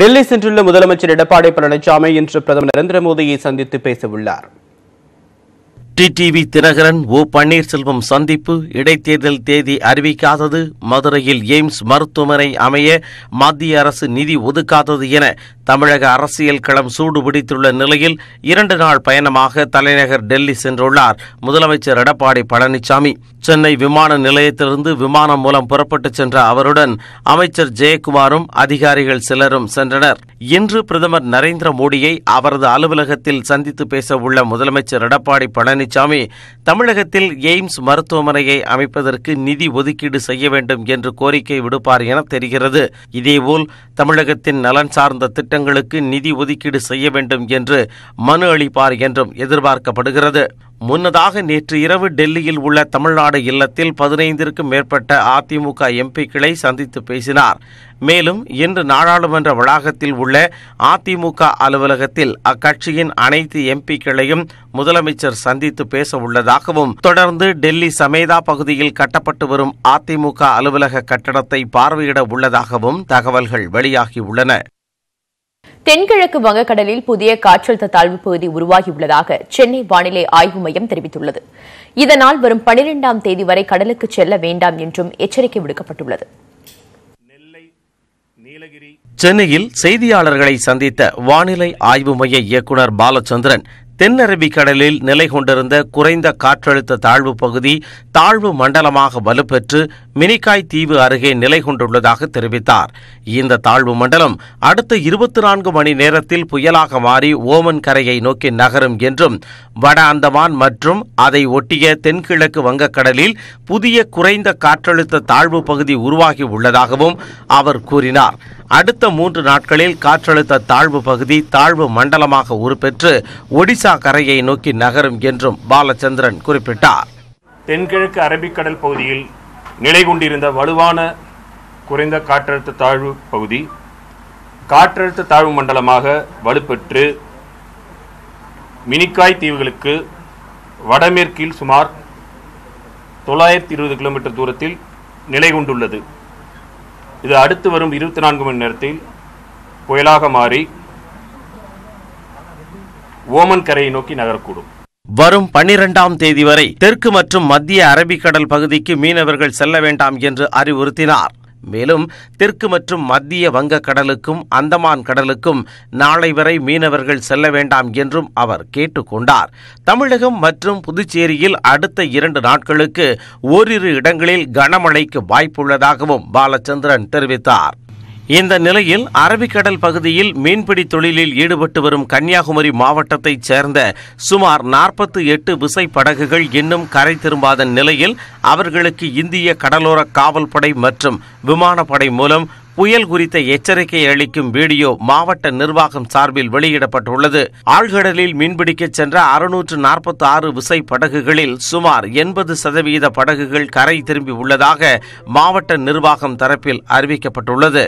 டெல்லி சென்றுள்ள முதலமைச்சர் எடப்பாடி பழனிசாமி இன்று பிரதமர் நரேந்திர மோடியை சந்தித்து பேசவுள்ளார் டிடிவி தினகரன் ஓ பன்னீர்செல்வம் சந்திப்பு இடைத்தேர்தல் தேதி அறிவிக்காதது மதுரையில் எய்ம்ஸ் மருத்துவமனை அமைய மத்திய அரசு நிதி ஒதுக்காதது என தமிழக அரசியல் களம் சூடுபிடித்துள்ள நிலையில் இரண்டு நாள் பயணமாக தலைநகர் டெல்லி சென்றுள்ளார் முதலமைச்சர் எடப்பாடி பழனிசாமி சென்னை விமான நிலையத்திலிருந்து விமானம் மூலம் புறப்பட்டுச் சென்ற அவருடன் அமைச்சர் ஜெயக்குமாரும் அதிகாரிகள் சிலரும் சென்றனர் இன்று பிரதமர் நரேந்திர மோடியை அவரது அலுவலகத்தில் சந்தித்து பேச உள்ள முதலமைச்சர் எடப்பாடி பழனிசாமி தமிழகத்தில் எய்ம்ஸ் மருத்துவமனையை அமைப்பதற்கு நிதி ஒதுக்கீடு செய்ய வேண்டும் என்று கோரிக்கை விடுப்பார் என தெரிகிறது இதேபோல் தமிழகத்தின் நலன் சார்ந்த திட்டங்களுக்கு நிதி ஒதுக்கீடு செய்ய வேண்டும் என்று மனு அளிப்பார் என்றும் எதிர்பார்க்கப்படுகிறது முன்னதாக நேற்று இரவு டெல்லியில் உள்ள தமிழ்நாடு இல்லத்தில் பதினைந்திற்கும் மேற்பட்ட அதிமுக எம்பிக்களை சந்தித்து பேசினார் மேலும் இன்று நாடாளுமன்ற வளாகத்தில் உள்ள அதிமுக அலுவலகத்தில் அக்கட்சியின் அனைத்து எம்பிக்களையும் முதலமைச்சர் சந்தித்து பேச உள்ளதாகவும் தொடர்ந்து டெல்லி சமேதா பகுதியில் கட்டப்பட்டு வரும் அதிமுக அலுவலக கட்டடத்தை பார்வையிட உள்ளதாகவும் தகவல்கள் வெளியாகியுள்ளன தென்கிழக்கு வங்கக்கடலில் புதிய காற்றழுத்த தாழ்வுப் பகுதி உருவாகியுள்ளதாக சென்னை வானிலை ஆய்வு மையம் தெரிவித்துள்ளது இதனால் வரும் பனிரெண்டாம் தேதி வரை கடலுக்கு செல்ல வேண்டாம் என்றும் எச்சரிக்கை விடுக்கப்பட்டுள்ளது சென்னையில் செய்தியாளர்களை சந்தித்த வானிலை ஆய்வு மைய இயக்குநர் பாலச்சந்திரன் தென்னரபிக்கடலில் நிலை கொண்டிருந்த குறைந்த காற்றழுத்த தாழ்வு பகுதி தாழ்வு மண்டலமாக வலுப்பெற்று மினிகாய் தீவு அருகே நிலை கொண்டுள்ளதாக தெரிவித்தார் இந்த தாழ்வு மண்டலம் அடுத்த இருபத்தி நான்கு மணி நேரத்தில் புயலாக மாறி ஓமன் கரையை நோக்கி நகரும் என்றும் வட அந்தமான் மற்றும் அதை ஒட்டிய தென்கிழக்கு வங்கக்கடலில் புதிய குறைந்த காற்றழுத்த தாழ்வு பகுதி உருவாகி உள்ளதாகவும் அவர் கூறினார் அடுத்த மூன்று நாட்களில் காற்றழுத்த தாழ்வு பகுதி தாழ்வு மண்டலமாக உருப்பெற்று ஒடிசா கரையை நோக்கி நகரும் என்றும் பாலச்சந்திரன் குறிப்பிட்டார் தென்கிழக்கு அரபிக்கடல் பகுதியில் நிலை கொண்டிருந்த வலுவான குறைந்த காற்றழுத்த தாழ்வு பகுதி காற்றழுத்த தாழ்வு மண்டலமாக வலுப்பெற்று மினிக்காய் தீவுகளுக்கு வடமேற்கில் சுமார் தொள்ளாயிரத்தி இருபது கிலோமீட்டர் தூரத்தில் நிலை கொண்டுள்ளது இது அடுத்து வரும் இருபத்தி நான்கு மணி நேரத்தில் புயலாக மாறி ஓமன் கரையை நோக்கி நகரக்கூடும் வரும் பனிரெண்டாம் தேதி வரை தெற்கு மற்றும் மத்திய அரபிக்கடல் பகுதிக்கு மீனவர்கள் செல்ல வேண்டாம் என்று அறிவுறுத்தினார் மேலும் தெற்கு மற்றும் மத்திய வங்கக்கடலுக்கும் அந்தமான் கடலுக்கும் நாளை வரை மீனவர்கள் செல்ல வேண்டாம் என்றும் அவர் கேட்டுக்கொண்டார் தமிழகம் மற்றும் புதுச்சேரியில் அடுத்த இரண்டு நாட்களுக்கு ஓரிரு இடங்களில் கனமழைக்கு வாய்ப்புள்ளதாகவும் பாலச்சந்திரன் தெரிவித்தார் இந்த நிலையில் அரபிக்கடல் பகுதியில் மீன்பிடி தொழிலில் ஈடுபட்டு வரும் கன்னியாகுமரி மாவட்டத்தைச் சேர்ந்த சுமார் நாற்பத்தி எட்டு விசைப்படகுகள் இன்னும் கரை திரும்பாத நிலையில் அவர்களுக்கு இந்திய கடலோர காவல்படை மற்றும் விமானப்படை மூலம் புயல் குறித்த எச்சரிக்கை அளிக்கும் வீடியோ மாவட்ட நிர்வாகம் சார்பில் வெளியிடப்பட்டுள்ளது ஆழ்கடலில் மீன்பிடிக்க சென்ற அறுநூற்று நாற்பத்தி ஆறு விசை படகுகளில் சுமார் எண்பது சதவீத படகுகள் கரை திரும்பி உள்ளதாக மாவட்ட நிர்வாகம் தரப்பில் அறிவிக்கப்பட்டுள்ளது